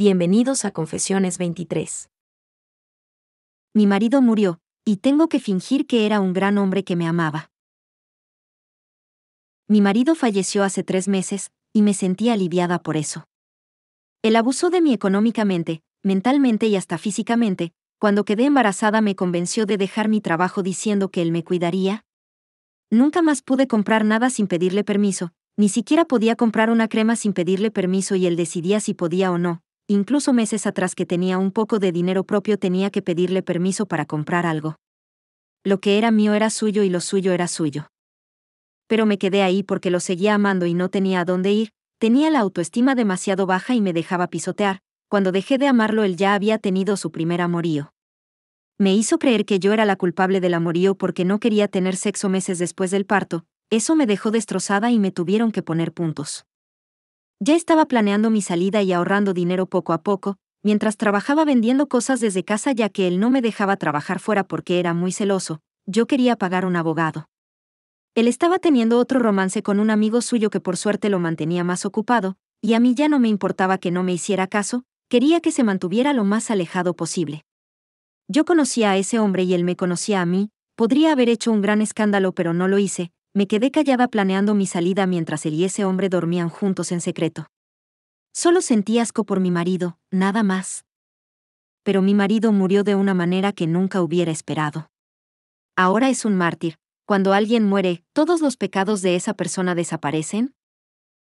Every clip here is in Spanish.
Bienvenidos a Confesiones 23. Mi marido murió, y tengo que fingir que era un gran hombre que me amaba. Mi marido falleció hace tres meses, y me sentí aliviada por eso. Él abusó de mí económicamente, mentalmente y hasta físicamente, cuando quedé embarazada me convenció de dejar mi trabajo diciendo que él me cuidaría. Nunca más pude comprar nada sin pedirle permiso, ni siquiera podía comprar una crema sin pedirle permiso y él decidía si podía o no, incluso meses atrás que tenía un poco de dinero propio tenía que pedirle permiso para comprar algo. Lo que era mío era suyo y lo suyo era suyo. Pero me quedé ahí porque lo seguía amando y no tenía a dónde ir, tenía la autoestima demasiado baja y me dejaba pisotear, cuando dejé de amarlo él ya había tenido su primer amorío. Me hizo creer que yo era la culpable del amorío porque no quería tener sexo meses después del parto, eso me dejó destrozada y me tuvieron que poner puntos. Ya estaba planeando mi salida y ahorrando dinero poco a poco, mientras trabajaba vendiendo cosas desde casa ya que él no me dejaba trabajar fuera porque era muy celoso, yo quería pagar un abogado. Él estaba teniendo otro romance con un amigo suyo que por suerte lo mantenía más ocupado, y a mí ya no me importaba que no me hiciera caso, quería que se mantuviera lo más alejado posible. Yo conocía a ese hombre y él me conocía a mí, podría haber hecho un gran escándalo pero no lo hice, me quedé callada planeando mi salida mientras él y ese hombre dormían juntos en secreto. Solo sentí asco por mi marido, nada más. Pero mi marido murió de una manera que nunca hubiera esperado. Ahora es un mártir. Cuando alguien muere, ¿todos los pecados de esa persona desaparecen?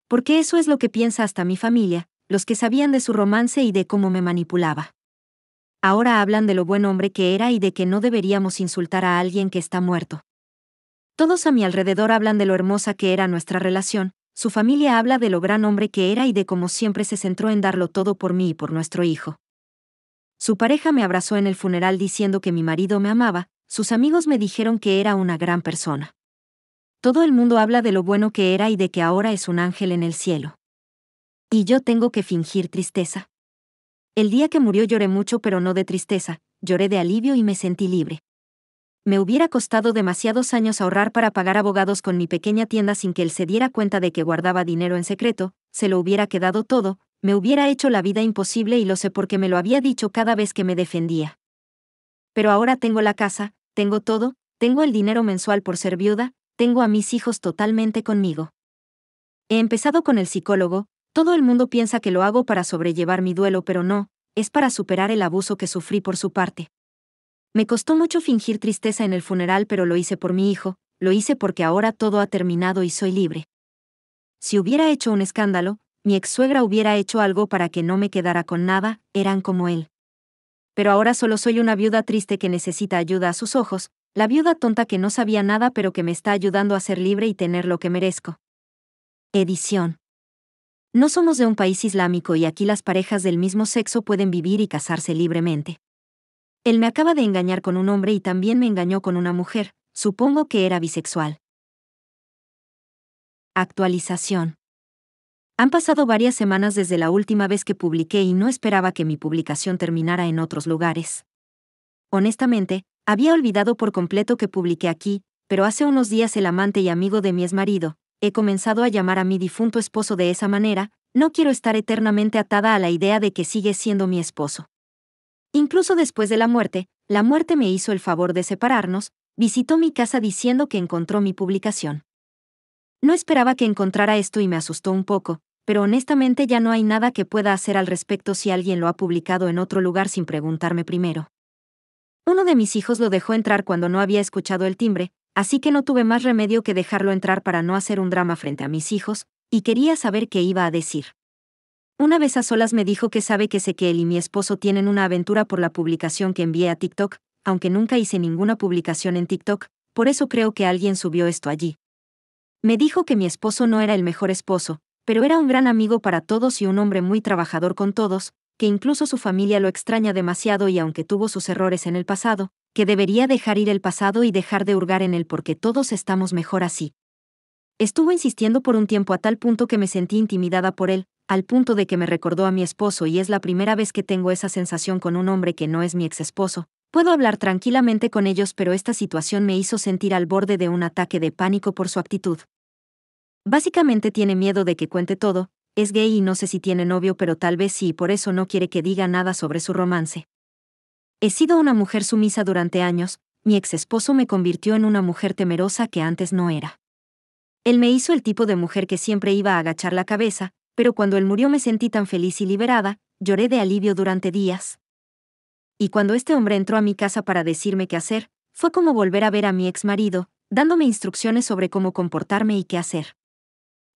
Porque eso es lo que piensa hasta mi familia, los que sabían de su romance y de cómo me manipulaba. Ahora hablan de lo buen hombre que era y de que no deberíamos insultar a alguien que está muerto. Todos a mi alrededor hablan de lo hermosa que era nuestra relación, su familia habla de lo gran hombre que era y de cómo siempre se centró en darlo todo por mí y por nuestro hijo. Su pareja me abrazó en el funeral diciendo que mi marido me amaba, sus amigos me dijeron que era una gran persona. Todo el mundo habla de lo bueno que era y de que ahora es un ángel en el cielo. Y yo tengo que fingir tristeza. El día que murió lloré mucho pero no de tristeza, lloré de alivio y me sentí libre me hubiera costado demasiados años ahorrar para pagar abogados con mi pequeña tienda sin que él se diera cuenta de que guardaba dinero en secreto, se lo hubiera quedado todo, me hubiera hecho la vida imposible y lo sé porque me lo había dicho cada vez que me defendía. Pero ahora tengo la casa, tengo todo, tengo el dinero mensual por ser viuda, tengo a mis hijos totalmente conmigo. He empezado con el psicólogo, todo el mundo piensa que lo hago para sobrellevar mi duelo, pero no, es para superar el abuso que sufrí por su parte. Me costó mucho fingir tristeza en el funeral, pero lo hice por mi hijo, lo hice porque ahora todo ha terminado y soy libre. Si hubiera hecho un escándalo, mi ex suegra hubiera hecho algo para que no me quedara con nada, eran como él. Pero ahora solo soy una viuda triste que necesita ayuda a sus ojos, la viuda tonta que no sabía nada pero que me está ayudando a ser libre y tener lo que merezco. Edición. No somos de un país islámico y aquí las parejas del mismo sexo pueden vivir y casarse libremente. Él me acaba de engañar con un hombre y también me engañó con una mujer, supongo que era bisexual. Actualización. Han pasado varias semanas desde la última vez que publiqué y no esperaba que mi publicación terminara en otros lugares. Honestamente, había olvidado por completo que publiqué aquí, pero hace unos días el amante y amigo de mi exmarido, he comenzado a llamar a mi difunto esposo de esa manera, no quiero estar eternamente atada a la idea de que sigue siendo mi esposo. Incluso después de la muerte, la muerte me hizo el favor de separarnos, visitó mi casa diciendo que encontró mi publicación. No esperaba que encontrara esto y me asustó un poco, pero honestamente ya no hay nada que pueda hacer al respecto si alguien lo ha publicado en otro lugar sin preguntarme primero. Uno de mis hijos lo dejó entrar cuando no había escuchado el timbre, así que no tuve más remedio que dejarlo entrar para no hacer un drama frente a mis hijos, y quería saber qué iba a decir. Una vez a solas me dijo que sabe que sé que él y mi esposo tienen una aventura por la publicación que envié a TikTok, aunque nunca hice ninguna publicación en TikTok, por eso creo que alguien subió esto allí. Me dijo que mi esposo no era el mejor esposo, pero era un gran amigo para todos y un hombre muy trabajador con todos, que incluso su familia lo extraña demasiado y aunque tuvo sus errores en el pasado, que debería dejar ir el pasado y dejar de hurgar en él porque todos estamos mejor así. Estuvo insistiendo por un tiempo a tal punto que me sentí intimidada por él, al punto de que me recordó a mi esposo y es la primera vez que tengo esa sensación con un hombre que no es mi exesposo. Puedo hablar tranquilamente con ellos, pero esta situación me hizo sentir al borde de un ataque de pánico por su actitud. Básicamente tiene miedo de que cuente todo, es gay y no sé si tiene novio, pero tal vez sí y por eso no quiere que diga nada sobre su romance. He sido una mujer sumisa durante años, mi exesposo me convirtió en una mujer temerosa que antes no era. Él me hizo el tipo de mujer que siempre iba a agachar la cabeza, pero cuando él murió me sentí tan feliz y liberada, lloré de alivio durante días. Y cuando este hombre entró a mi casa para decirme qué hacer, fue como volver a ver a mi ex marido, dándome instrucciones sobre cómo comportarme y qué hacer.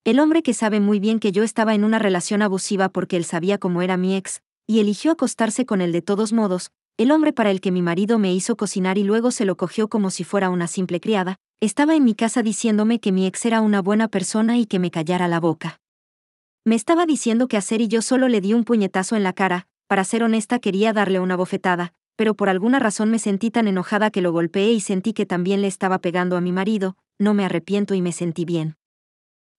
El hombre que sabe muy bien que yo estaba en una relación abusiva porque él sabía cómo era mi ex, y eligió acostarse con él de todos modos, el hombre para el que mi marido me hizo cocinar y luego se lo cogió como si fuera una simple criada, estaba en mi casa diciéndome que mi ex era una buena persona y que me callara la boca. Me estaba diciendo qué hacer y yo solo le di un puñetazo en la cara, para ser honesta quería darle una bofetada, pero por alguna razón me sentí tan enojada que lo golpeé y sentí que también le estaba pegando a mi marido, no me arrepiento y me sentí bien.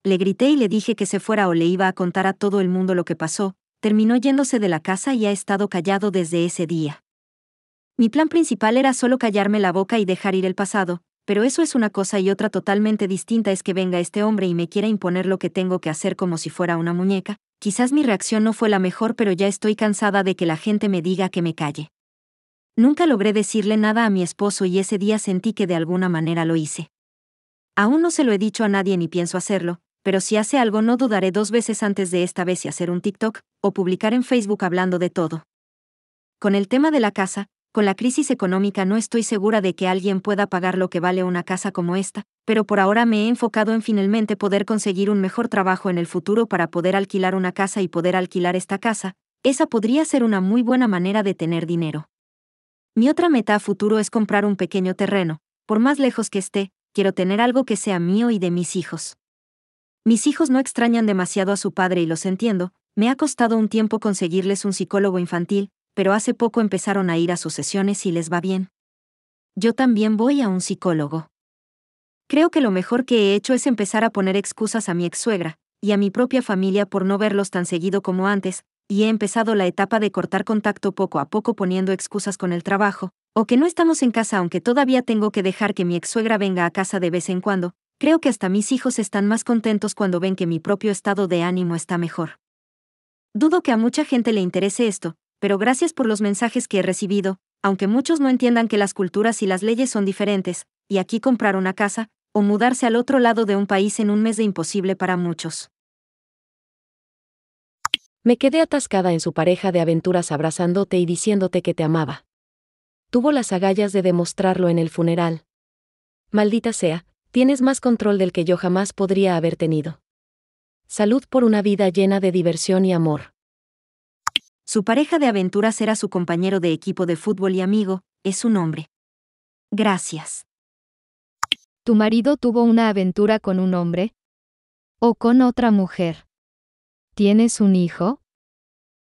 Le grité y le dije que se fuera o le iba a contar a todo el mundo lo que pasó, terminó yéndose de la casa y ha estado callado desde ese día. Mi plan principal era solo callarme la boca y dejar ir el pasado, pero eso es una cosa y otra totalmente distinta es que venga este hombre y me quiera imponer lo que tengo que hacer como si fuera una muñeca, quizás mi reacción no fue la mejor pero ya estoy cansada de que la gente me diga que me calle. Nunca logré decirle nada a mi esposo y ese día sentí que de alguna manera lo hice. Aún no se lo he dicho a nadie ni pienso hacerlo, pero si hace algo no dudaré dos veces antes de esta vez y hacer un TikTok o publicar en Facebook hablando de todo. Con el tema de la casa, con la crisis económica no estoy segura de que alguien pueda pagar lo que vale una casa como esta, pero por ahora me he enfocado en finalmente poder conseguir un mejor trabajo en el futuro para poder alquilar una casa y poder alquilar esta casa, esa podría ser una muy buena manera de tener dinero. Mi otra meta a futuro es comprar un pequeño terreno, por más lejos que esté, quiero tener algo que sea mío y de mis hijos. Mis hijos no extrañan demasiado a su padre y los entiendo, me ha costado un tiempo conseguirles un psicólogo infantil, pero hace poco empezaron a ir a sus sesiones y les va bien. Yo también voy a un psicólogo. Creo que lo mejor que he hecho es empezar a poner excusas a mi ex-suegra y a mi propia familia por no verlos tan seguido como antes, y he empezado la etapa de cortar contacto poco a poco poniendo excusas con el trabajo, o que no estamos en casa aunque todavía tengo que dejar que mi ex-suegra venga a casa de vez en cuando, creo que hasta mis hijos están más contentos cuando ven que mi propio estado de ánimo está mejor. Dudo que a mucha gente le interese esto, pero gracias por los mensajes que he recibido, aunque muchos no entiendan que las culturas y las leyes son diferentes, y aquí comprar una casa, o mudarse al otro lado de un país en un mes de imposible para muchos. Me quedé atascada en su pareja de aventuras abrazándote y diciéndote que te amaba. Tuvo las agallas de demostrarlo en el funeral. Maldita sea, tienes más control del que yo jamás podría haber tenido. Salud por una vida llena de diversión y amor. Su pareja de aventuras era su compañero de equipo de fútbol y amigo, es un hombre. Gracias. ¿Tu marido tuvo una aventura con un hombre? ¿O con otra mujer? ¿Tienes un hijo?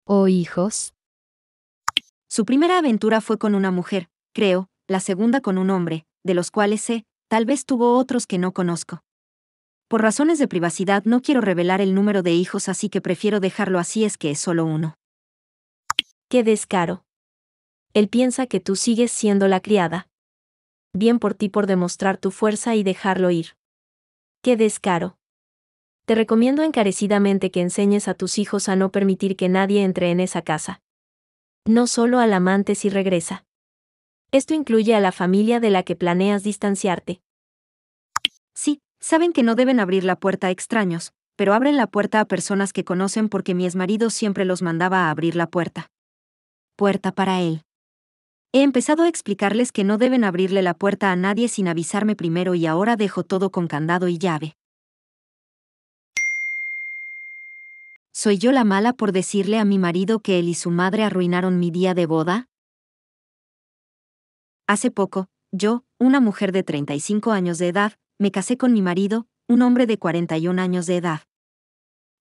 ¿O hijos? Su primera aventura fue con una mujer, creo, la segunda con un hombre, de los cuales sé, tal vez tuvo otros que no conozco. Por razones de privacidad no quiero revelar el número de hijos así que prefiero dejarlo así es que es solo uno. Qué descaro. Él piensa que tú sigues siendo la criada. Bien por ti por demostrar tu fuerza y dejarlo ir. Qué descaro. Te recomiendo encarecidamente que enseñes a tus hijos a no permitir que nadie entre en esa casa. No solo al amante si regresa. Esto incluye a la familia de la que planeas distanciarte. Sí, saben que no deben abrir la puerta a extraños, pero abren la puerta a personas que conocen porque mi exmarido siempre los mandaba a abrir la puerta puerta para él. He empezado a explicarles que no deben abrirle la puerta a nadie sin avisarme primero y ahora dejo todo con candado y llave. ¿Soy yo la mala por decirle a mi marido que él y su madre arruinaron mi día de boda? Hace poco, yo, una mujer de 35 años de edad, me casé con mi marido, un hombre de 41 años de edad.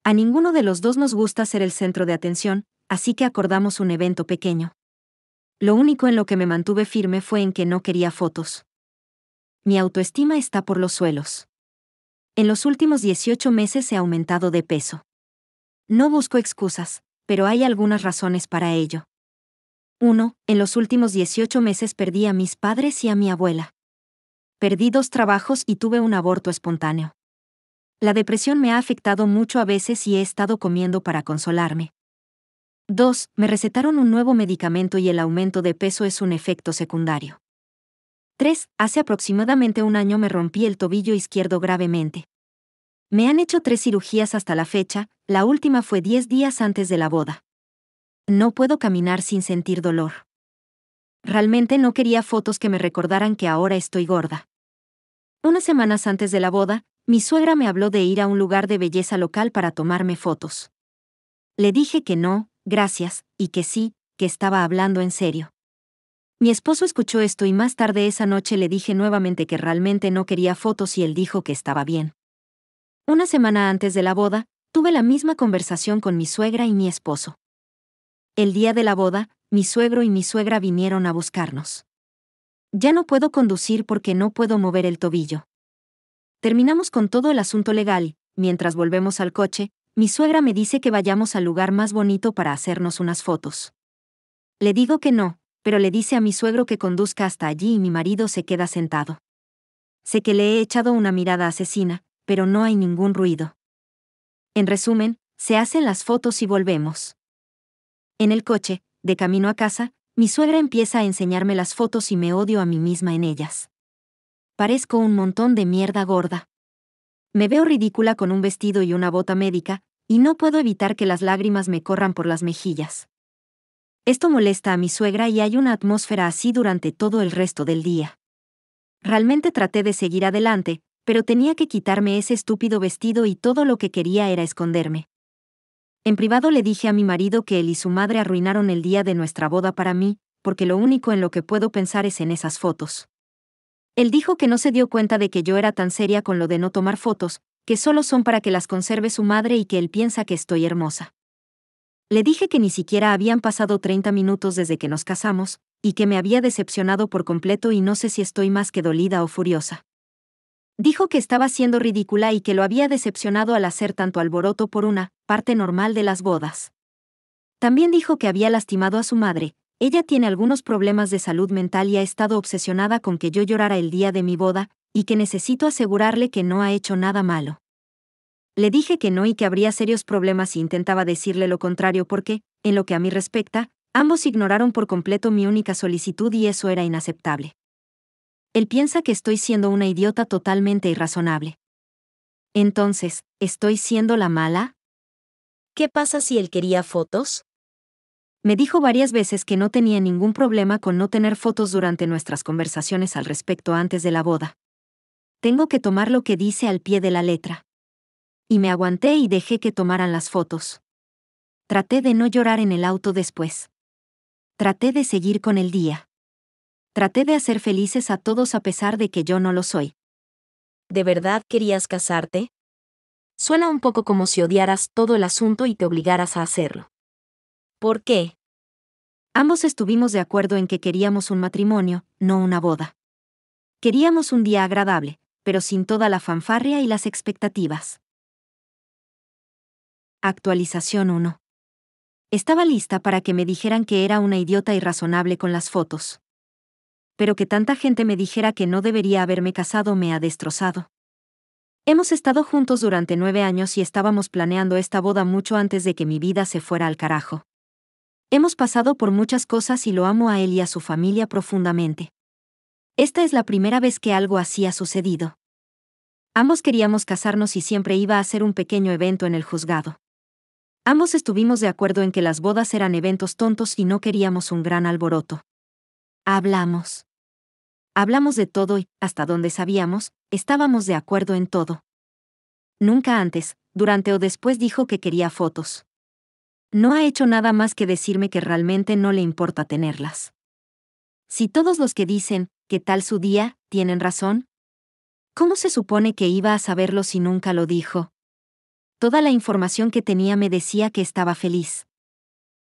A ninguno de los dos nos gusta ser el centro de atención, así que acordamos un evento pequeño. Lo único en lo que me mantuve firme fue en que no quería fotos. Mi autoestima está por los suelos. En los últimos 18 meses he aumentado de peso. No busco excusas, pero hay algunas razones para ello. Uno, En los últimos 18 meses perdí a mis padres y a mi abuela. Perdí dos trabajos y tuve un aborto espontáneo. La depresión me ha afectado mucho a veces y he estado comiendo para consolarme, 2. Me recetaron un nuevo medicamento y el aumento de peso es un efecto secundario. 3. Hace aproximadamente un año me rompí el tobillo izquierdo gravemente. Me han hecho tres cirugías hasta la fecha, la última fue 10 días antes de la boda. No puedo caminar sin sentir dolor. Realmente no quería fotos que me recordaran que ahora estoy gorda. Unas semanas antes de la boda, mi suegra me habló de ir a un lugar de belleza local para tomarme fotos. Le dije que no, gracias, y que sí, que estaba hablando en serio. Mi esposo escuchó esto y más tarde esa noche le dije nuevamente que realmente no quería fotos y él dijo que estaba bien. Una semana antes de la boda, tuve la misma conversación con mi suegra y mi esposo. El día de la boda, mi suegro y mi suegra vinieron a buscarnos. Ya no puedo conducir porque no puedo mover el tobillo. Terminamos con todo el asunto legal, mientras volvemos al coche, mi suegra me dice que vayamos al lugar más bonito para hacernos unas fotos. Le digo que no, pero le dice a mi suegro que conduzca hasta allí y mi marido se queda sentado. Sé que le he echado una mirada asesina, pero no hay ningún ruido. En resumen, se hacen las fotos y volvemos. En el coche, de camino a casa, mi suegra empieza a enseñarme las fotos y me odio a mí misma en ellas. Parezco un montón de mierda gorda. Me veo ridícula con un vestido y una bota médica, y no puedo evitar que las lágrimas me corran por las mejillas. Esto molesta a mi suegra y hay una atmósfera así durante todo el resto del día. Realmente traté de seguir adelante, pero tenía que quitarme ese estúpido vestido y todo lo que quería era esconderme. En privado le dije a mi marido que él y su madre arruinaron el día de nuestra boda para mí, porque lo único en lo que puedo pensar es en esas fotos. Él dijo que no se dio cuenta de que yo era tan seria con lo de no tomar fotos, que solo son para que las conserve su madre y que él piensa que estoy hermosa. Le dije que ni siquiera habían pasado 30 minutos desde que nos casamos, y que me había decepcionado por completo y no sé si estoy más que dolida o furiosa. Dijo que estaba siendo ridícula y que lo había decepcionado al hacer tanto alboroto por una parte normal de las bodas. También dijo que había lastimado a su madre, ella tiene algunos problemas de salud mental y ha estado obsesionada con que yo llorara el día de mi boda, y que necesito asegurarle que no ha hecho nada malo. Le dije que no y que habría serios problemas si intentaba decirle lo contrario porque, en lo que a mí respecta, ambos ignoraron por completo mi única solicitud y eso era inaceptable. Él piensa que estoy siendo una idiota totalmente irrazonable. Entonces, ¿estoy siendo la mala? ¿Qué pasa si él quería fotos? Me dijo varias veces que no tenía ningún problema con no tener fotos durante nuestras conversaciones al respecto antes de la boda. Tengo que tomar lo que dice al pie de la letra. Y me aguanté y dejé que tomaran las fotos. Traté de no llorar en el auto después. Traté de seguir con el día. Traté de hacer felices a todos a pesar de que yo no lo soy. ¿De verdad querías casarte? Suena un poco como si odiaras todo el asunto y te obligaras a hacerlo. ¿Por qué? Ambos estuvimos de acuerdo en que queríamos un matrimonio, no una boda. Queríamos un día agradable, pero sin toda la fanfarria y las expectativas. Actualización 1. Estaba lista para que me dijeran que era una idiota irrazonable con las fotos. Pero que tanta gente me dijera que no debería haberme casado me ha destrozado. Hemos estado juntos durante nueve años y estábamos planeando esta boda mucho antes de que mi vida se fuera al carajo. Hemos pasado por muchas cosas y lo amo a él y a su familia profundamente. Esta es la primera vez que algo así ha sucedido. Ambos queríamos casarnos y siempre iba a ser un pequeño evento en el juzgado. Ambos estuvimos de acuerdo en que las bodas eran eventos tontos y no queríamos un gran alboroto. Hablamos. Hablamos de todo y, hasta donde sabíamos, estábamos de acuerdo en todo. Nunca antes, durante o después dijo que quería fotos. No ha hecho nada más que decirme que realmente no le importa tenerlas. Si todos los que dicen, ¿qué tal su día?, tienen razón, ¿Cómo se supone que iba a saberlo si nunca lo dijo? Toda la información que tenía me decía que estaba feliz.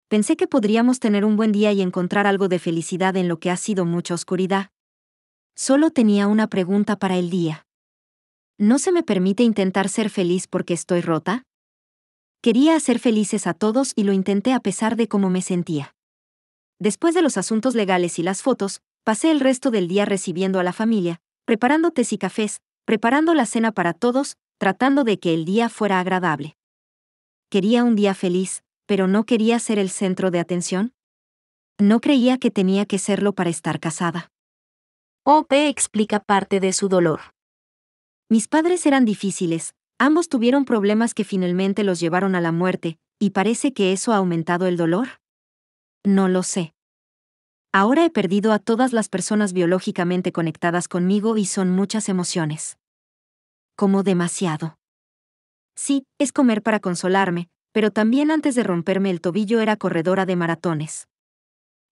Pensé que podríamos tener un buen día y encontrar algo de felicidad en lo que ha sido mucha oscuridad. Solo tenía una pregunta para el día. ¿No se me permite intentar ser feliz porque estoy rota? Quería hacer felices a todos y lo intenté a pesar de cómo me sentía. Después de los asuntos legales y las fotos, pasé el resto del día recibiendo a la familia, preparando tés y cafés, preparando la cena para todos, tratando de que el día fuera agradable. Quería un día feliz, pero no quería ser el centro de atención. No creía que tenía que serlo para estar casada. OP oh, explica parte de su dolor. Mis padres eran difíciles, ambos tuvieron problemas que finalmente los llevaron a la muerte, y parece que eso ha aumentado el dolor. No lo sé. Ahora he perdido a todas las personas biológicamente conectadas conmigo y son muchas emociones. Como demasiado. Sí, es comer para consolarme, pero también antes de romperme el tobillo era corredora de maratones.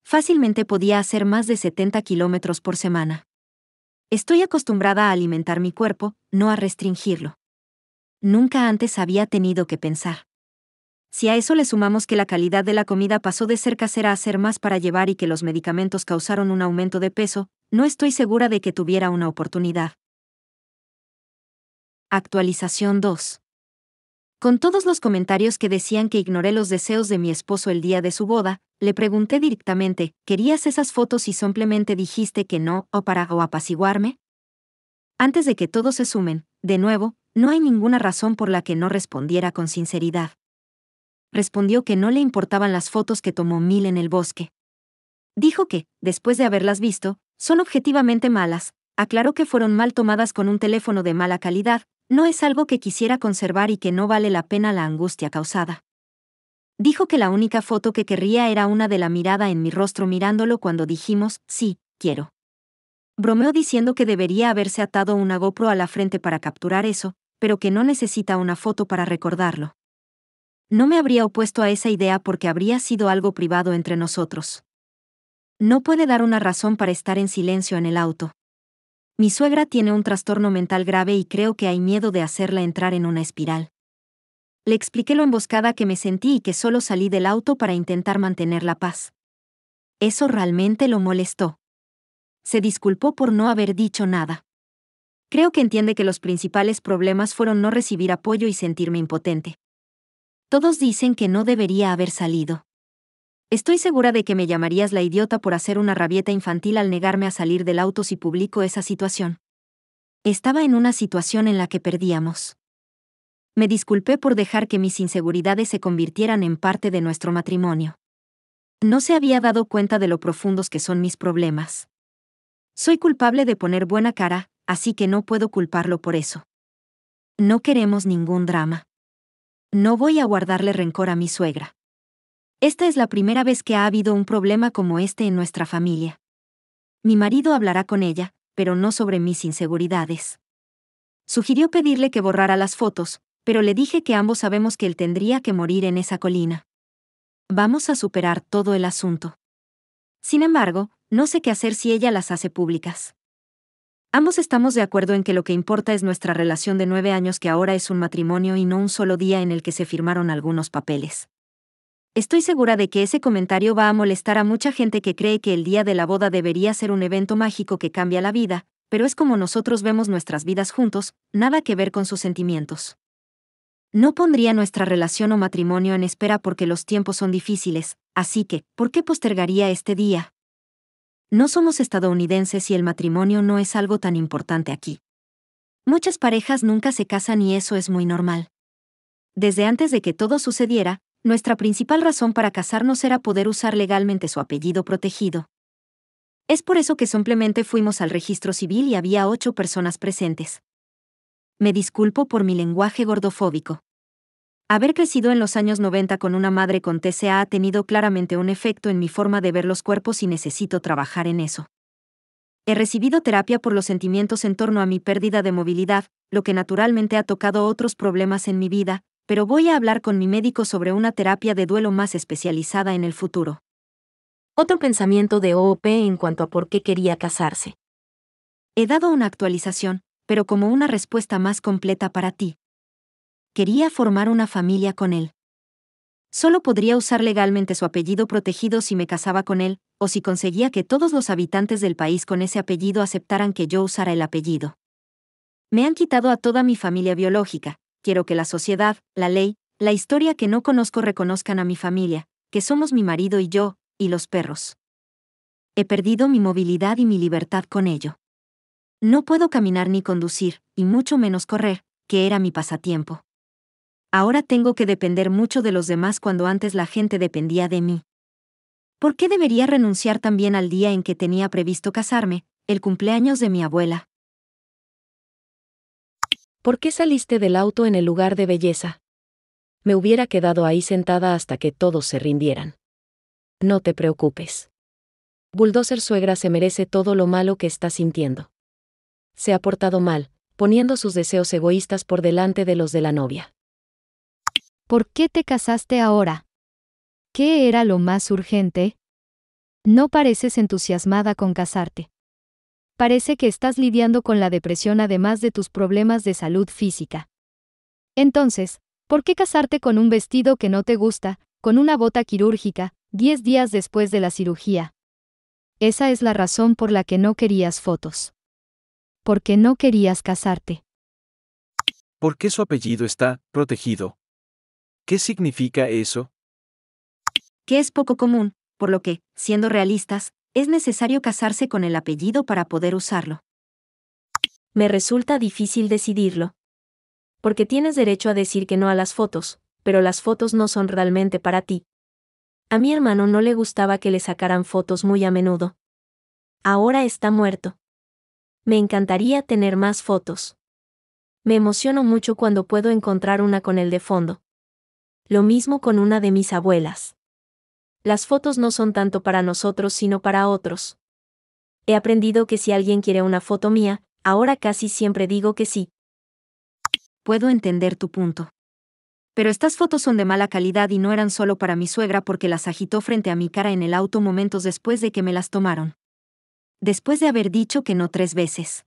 Fácilmente podía hacer más de 70 kilómetros por semana. Estoy acostumbrada a alimentar mi cuerpo, no a restringirlo. Nunca antes había tenido que pensar. Si a eso le sumamos que la calidad de la comida pasó de ser casera a ser más para llevar y que los medicamentos causaron un aumento de peso, no estoy segura de que tuviera una oportunidad. Actualización 2. Con todos los comentarios que decían que ignoré los deseos de mi esposo el día de su boda, le pregunté directamente, ¿querías esas fotos y simplemente dijiste que no, o para o apaciguarme? Antes de que todos se sumen, de nuevo, no hay ninguna razón por la que no respondiera con sinceridad respondió que no le importaban las fotos que tomó Mil en el bosque. Dijo que, después de haberlas visto, son objetivamente malas, aclaró que fueron mal tomadas con un teléfono de mala calidad, no es algo que quisiera conservar y que no vale la pena la angustia causada. Dijo que la única foto que querría era una de la mirada en mi rostro mirándolo cuando dijimos, sí, quiero. Bromeó diciendo que debería haberse atado una GoPro a la frente para capturar eso, pero que no necesita una foto para recordarlo. No me habría opuesto a esa idea porque habría sido algo privado entre nosotros. No puede dar una razón para estar en silencio en el auto. Mi suegra tiene un trastorno mental grave y creo que hay miedo de hacerla entrar en una espiral. Le expliqué lo emboscada que me sentí y que solo salí del auto para intentar mantener la paz. Eso realmente lo molestó. Se disculpó por no haber dicho nada. Creo que entiende que los principales problemas fueron no recibir apoyo y sentirme impotente. Todos dicen que no debería haber salido. Estoy segura de que me llamarías la idiota por hacer una rabieta infantil al negarme a salir del auto si publico esa situación. Estaba en una situación en la que perdíamos. Me disculpé por dejar que mis inseguridades se convirtieran en parte de nuestro matrimonio. No se había dado cuenta de lo profundos que son mis problemas. Soy culpable de poner buena cara, así que no puedo culparlo por eso. No queremos ningún drama. No voy a guardarle rencor a mi suegra. Esta es la primera vez que ha habido un problema como este en nuestra familia. Mi marido hablará con ella, pero no sobre mis inseguridades. Sugirió pedirle que borrara las fotos, pero le dije que ambos sabemos que él tendría que morir en esa colina. Vamos a superar todo el asunto. Sin embargo, no sé qué hacer si ella las hace públicas. Ambos estamos de acuerdo en que lo que importa es nuestra relación de nueve años que ahora es un matrimonio y no un solo día en el que se firmaron algunos papeles. Estoy segura de que ese comentario va a molestar a mucha gente que cree que el día de la boda debería ser un evento mágico que cambia la vida, pero es como nosotros vemos nuestras vidas juntos, nada que ver con sus sentimientos. No pondría nuestra relación o matrimonio en espera porque los tiempos son difíciles, así que, ¿por qué postergaría este día? No somos estadounidenses y el matrimonio no es algo tan importante aquí. Muchas parejas nunca se casan y eso es muy normal. Desde antes de que todo sucediera, nuestra principal razón para casarnos era poder usar legalmente su apellido protegido. Es por eso que simplemente fuimos al registro civil y había ocho personas presentes. Me disculpo por mi lenguaje gordofóbico. Haber crecido en los años 90 con una madre con TCA ha tenido claramente un efecto en mi forma de ver los cuerpos y necesito trabajar en eso. He recibido terapia por los sentimientos en torno a mi pérdida de movilidad, lo que naturalmente ha tocado otros problemas en mi vida, pero voy a hablar con mi médico sobre una terapia de duelo más especializada en el futuro. Otro pensamiento de OOP en cuanto a por qué quería casarse. He dado una actualización, pero como una respuesta más completa para ti quería formar una familia con él. Solo podría usar legalmente su apellido protegido si me casaba con él, o si conseguía que todos los habitantes del país con ese apellido aceptaran que yo usara el apellido. Me han quitado a toda mi familia biológica, quiero que la sociedad, la ley, la historia que no conozco reconozcan a mi familia, que somos mi marido y yo, y los perros. He perdido mi movilidad y mi libertad con ello. No puedo caminar ni conducir, y mucho menos correr, que era mi pasatiempo. Ahora tengo que depender mucho de los demás cuando antes la gente dependía de mí. ¿Por qué debería renunciar también al día en que tenía previsto casarme, el cumpleaños de mi abuela? ¿Por qué saliste del auto en el lugar de belleza? Me hubiera quedado ahí sentada hasta que todos se rindieran. No te preocupes. Bulldozer suegra se merece todo lo malo que está sintiendo. Se ha portado mal, poniendo sus deseos egoístas por delante de los de la novia. ¿Por qué te casaste ahora? ¿Qué era lo más urgente? No pareces entusiasmada con casarte. Parece que estás lidiando con la depresión además de tus problemas de salud física. Entonces, ¿por qué casarte con un vestido que no te gusta, con una bota quirúrgica, 10 días después de la cirugía? Esa es la razón por la que no querías fotos. Porque no querías casarte. ¿Por qué su apellido está protegido? ¿Qué significa eso? Que es poco común, por lo que, siendo realistas, es necesario casarse con el apellido para poder usarlo. Me resulta difícil decidirlo. Porque tienes derecho a decir que no a las fotos, pero las fotos no son realmente para ti. A mi hermano no le gustaba que le sacaran fotos muy a menudo. Ahora está muerto. Me encantaría tener más fotos. Me emociono mucho cuando puedo encontrar una con el de fondo lo mismo con una de mis abuelas. Las fotos no son tanto para nosotros sino para otros. He aprendido que si alguien quiere una foto mía, ahora casi siempre digo que sí. Puedo entender tu punto. Pero estas fotos son de mala calidad y no eran solo para mi suegra porque las agitó frente a mi cara en el auto momentos después de que me las tomaron. Después de haber dicho que no tres veces.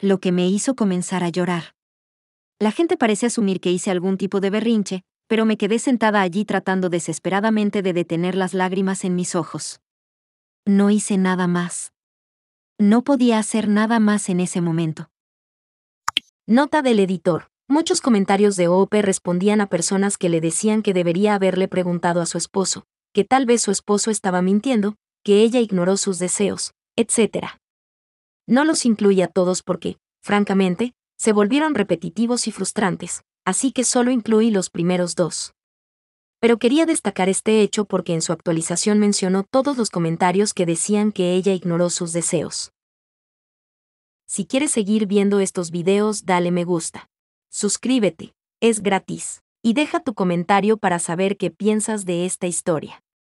Lo que me hizo comenzar a llorar. La gente parece asumir que hice algún tipo de berrinche, pero me quedé sentada allí tratando desesperadamente de detener las lágrimas en mis ojos. No hice nada más. No podía hacer nada más en ese momento. Nota del editor. Muchos comentarios de OP respondían a personas que le decían que debería haberle preguntado a su esposo, que tal vez su esposo estaba mintiendo, que ella ignoró sus deseos, etc. No los incluía a todos porque, francamente, se volvieron repetitivos y frustrantes, así que solo incluí los primeros dos. Pero quería destacar este hecho porque en su actualización mencionó todos los comentarios que decían que ella ignoró sus deseos. Si quieres seguir viendo estos videos, dale me gusta. Suscríbete, es gratis. Y deja tu comentario para saber qué piensas de esta historia.